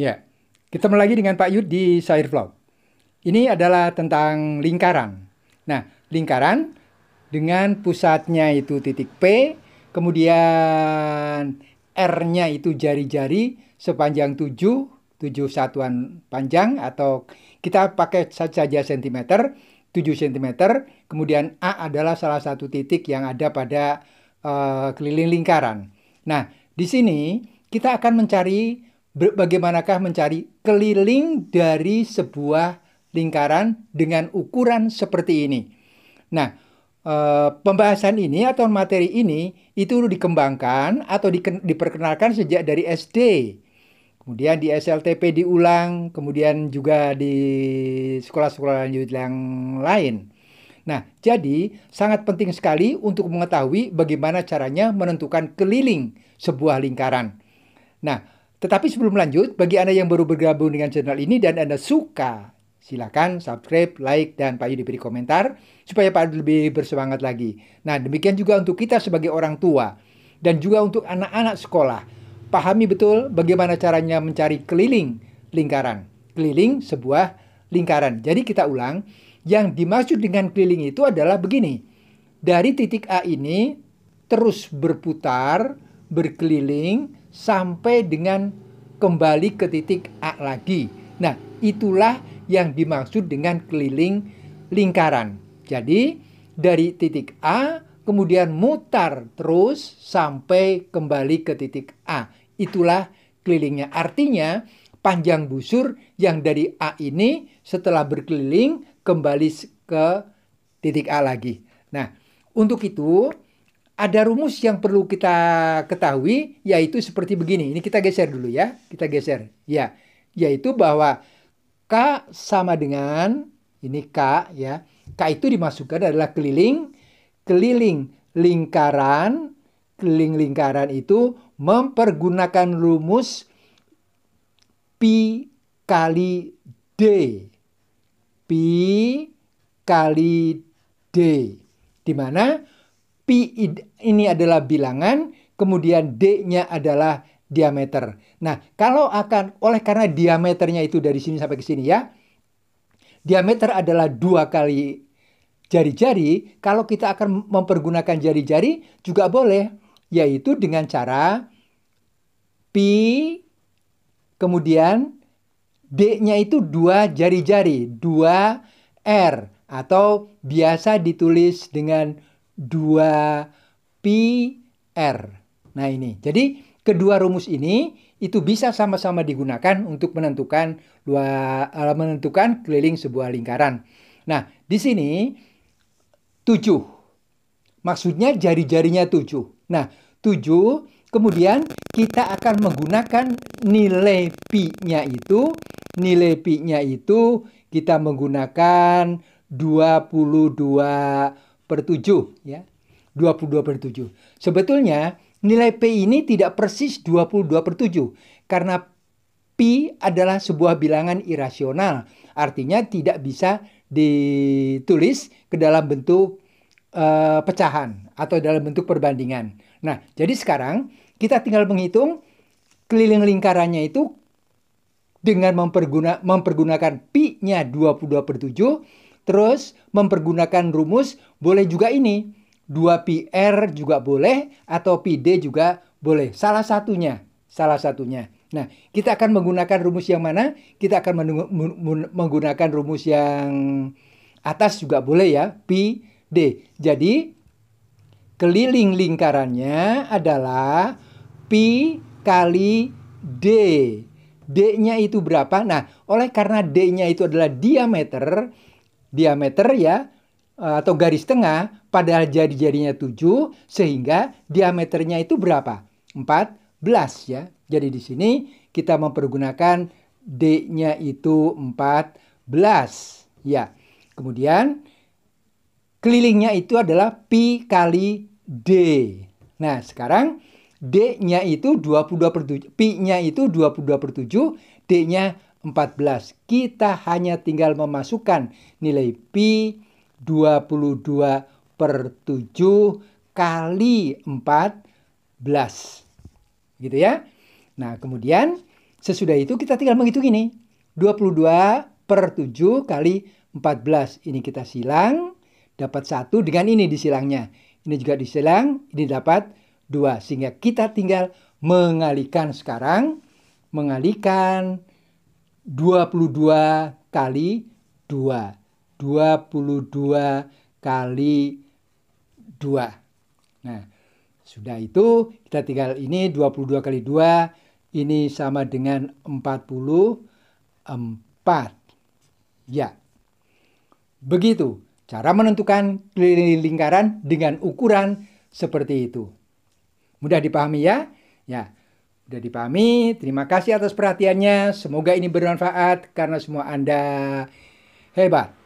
Ya, mulai lagi dengan Pak Yud di Sair Vlog. Ini adalah tentang lingkaran. Nah, lingkaran dengan pusatnya itu titik P, kemudian R-nya itu jari-jari sepanjang 7, 7 satuan panjang atau kita pakai saja sentimeter, 7 cm, kemudian A adalah salah satu titik yang ada pada uh, keliling lingkaran. Nah, di sini kita akan mencari bagaimanakah mencari keliling dari sebuah lingkaran dengan ukuran seperti ini. Nah, e, pembahasan ini atau materi ini itu dikembangkan atau diperkenalkan sejak dari SD. Kemudian di SLTP diulang, kemudian juga di sekolah-sekolah lanjut yang lain. Nah, jadi sangat penting sekali untuk mengetahui bagaimana caranya menentukan keliling sebuah lingkaran. Nah, tetapi sebelum lanjut, bagi Anda yang baru bergabung dengan channel ini dan Anda suka, silakan subscribe, like, dan Pak Yu diberi komentar supaya Pak Yu lebih bersemangat lagi. Nah, demikian juga untuk kita sebagai orang tua dan juga untuk anak-anak sekolah. Pahami betul bagaimana caranya mencari keliling lingkaran. Keliling sebuah lingkaran. Jadi kita ulang, yang dimaksud dengan keliling itu adalah begini. Dari titik A ini terus berputar, berkeliling, sampai dengan kembali ke titik A lagi. Nah, itulah yang dimaksud dengan keliling lingkaran. Jadi, dari titik A kemudian mutar terus sampai kembali ke titik A. Itulah kelilingnya. Artinya, panjang busur yang dari A ini setelah berkeliling kembali ke titik A lagi. Nah, untuk itu ada rumus yang perlu kita ketahui yaitu seperti begini. Ini kita geser dulu ya. Kita geser. Ya, yaitu bahwa K sama dengan ini K ya. K itu dimasukkan adalah keliling keliling lingkaran keliling lingkaran itu mempergunakan rumus pi kali d pi kali d di mana P ini adalah bilangan, kemudian D-nya adalah diameter. Nah, kalau akan oleh karena diameternya itu dari sini sampai ke sini ya. Diameter adalah dua kali jari-jari, kalau kita akan mempergunakan jari-jari juga boleh, yaitu dengan cara P kemudian D-nya itu dua jari-jari, dua R atau biasa ditulis dengan 2 r. Nah ini, jadi kedua rumus ini itu bisa sama-sama digunakan untuk menentukan dua, eh, menentukan keliling sebuah lingkaran. Nah, di sini 7. Maksudnya jari-jarinya 7. Nah, 7 kemudian kita akan menggunakan nilai pi-nya itu nilai pi-nya itu kita menggunakan 22 per 7 ya. 22 per 7. Sebetulnya nilai P ini tidak persis 22 per 7 karena P adalah sebuah bilangan irasional. Artinya tidak bisa ditulis ke dalam bentuk uh, pecahan atau dalam bentuk perbandingan. Nah, jadi sekarang kita tinggal menghitung keliling lingkarannya itu dengan memperguna, mempergunakan pi-nya 22 per 7 Terus mempergunakan rumus boleh juga ini. 2PR juga boleh atau PD juga boleh. Salah satunya, salah satunya. Nah, kita akan menggunakan rumus yang mana? Kita akan menggunakan rumus yang atas juga boleh ya, PD. Jadi keliling lingkarannya adalah P kali D. D-nya itu berapa? Nah, oleh karena D-nya itu adalah diameter, diameter ya eh, atau garis tengah padahal jadi-jadinya 7 sehingga diameternya itu berapa? 14 ya. Jadi di sini kita mempergunakan D-nya itu 14 ya. Kemudian kelilingnya itu adalah pi kali D. Nah, sekarang D-nya itu 22 7, pi-nya itu 22 7, D-nya 14. Kita hanya tinggal memasukkan nilai pi 22 per 7 kali 14. Gitu ya. Nah, kemudian sesudah itu kita tinggal menghitung ini. 22 per 7 kali 14. Ini kita silang, dapat satu dengan ini disilangnya. Ini juga disilang, ini dapat dua Sehingga kita tinggal mengalikan sekarang. Mengalikan 22 kali 2. 22 kali 2. Nah, sudah itu kita tinggal ini 22 kali 2 ini sama dengan 44. Ya. Begitu cara menentukan lingkaran dengan ukuran seperti itu. Mudah dipahami ya? Ya. Sudah dipahami, terima kasih atas perhatiannya. Semoga ini bermanfaat karena semua Anda hebat.